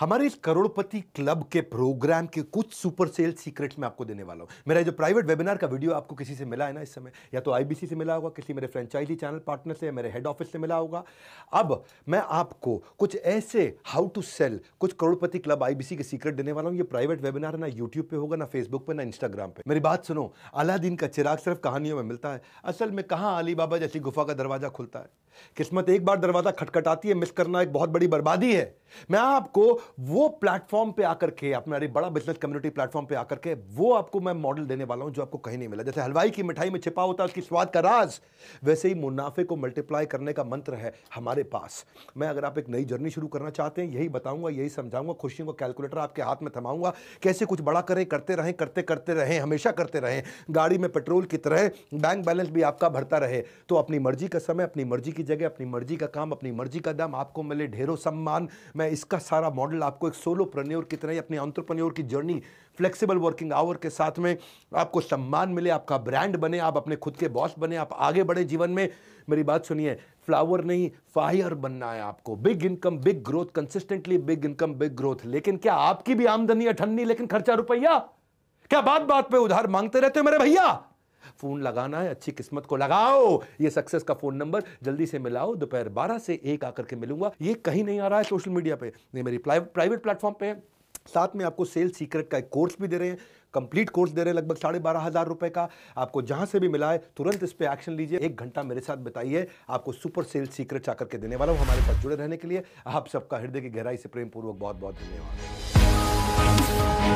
हमारे इस करोड़पति क्लब के प्रोग्राम के कुछ सुपर सेल सीक्रेट मैं आपको देने वाला हूँ मेरा जो प्राइवेट वेबिनार का वीडियो आपको किसी से मिला है ना इस समय या तो आईबीसी से मिला होगा किसी मेरे फ्रेंचाइजी चैनल पार्टनर से या मेरे हेड ऑफिस से मिला होगा अब मैं आपको कुछ ऐसे हाउ टू सेल कुछ करोड़पति क्लब आईबीसी के सीक्रेट देने वाला हूँ ये प्राइवेट वेबिनार ना यूट्यूब पे होगा ना फेसबुक पे ना इंस्टाग्राम पे मेरी बात सुनो अला का चिराग सिर्फ कहानियों में मिलता है असल में कहाँ अली बाबा जैसी गुफा का दरवाजा खुलता है किस्मत एक बार दरवाज़ा खटखटाती है मिस करना एक बहुत बड़ी बर्बादी है मैं आपको वो प्लेटफॉर्म पे आकर के अपना एक बड़ा बिजनेस कम्युनिटी प्लेटफॉर्म पे आकर के वो आपको मैं मॉडल देने वाला हूं जो आपको कहीं नहीं मिला जैसे हलवाई की मिठाई में छिपा होता है उसकी स्वाद का राज वैसे ही मुनाफे को मल्टीप्लाई करने का मंत्र है हमारे पास मैं अगर आप एक नई जर्नी शुरू करना चाहते हैं यही बताऊंगा यही समझाऊंगा खुशियों का कैलकुलेटर आपके हाथ में थमाऊंगा कैसे कुछ बड़ा करें करते रहें करते करते रहें हमेशा करते रहें गाड़ी में पेट्रोल की तरह बैंक बैलेंस भी आपका भरता रहे तो अपनी मर्जी का समय अपनी मर्जी की जगह अपनी मर्जी का काम अपनी मर्जी का दाम आपको मिले ढेरों सम्मान मैं इसका सारा मॉडल आपको एक सोलो प्रन्योर की तरह अपने ऑन्टरप्रन्योर की जर्नी फ्लेक्सिबल वर्किंग आवर के साथ में आपको सम्मान मिले आपका ब्रांड बने आप अपने खुद के बॉस बने आप आगे बढ़े जीवन में मेरी बात सुनिए फ्लावर नहीं फायर बनना है आपको big income big growth consistently big income big growth लेकिन क्या आपकी भी आमदनी अठन्नी लेकिन खर्चा रुपया क्या बात बात पे उधार मांगते रहते हो मेरे भैया फ़ोन लगाना है अच्छी किस्मत को लगाओ ये सक्सेस का फ़ोन नंबर जल्दी से मिलाओ दोपहर बारह से एक आकर के मिलूंगा ये कहीं नहीं आ रहा है सोशल मीडिया पर नहीं मेरी प्राइवेट प्लेटफॉर्म पर साथ में आपको सेल सीक्रेट का एक कोर्स भी दे रहे हैं कंप्लीट कोर्स दे रहे हैं लगभग साढ़े बारह हज़ार रुपये का आपको जहां से भी मिला है तुरंत इस पर एक्शन लीजिए एक घंटा मेरे साथ बताइए आपको सुपर सेल सीक्रेट आकर के देने वाला हूँ हमारे साथ जुड़े रहने के लिए आप सबका हृदय की गहराई से प्रेमपूर्वक बहुत बहुत धन्यवाद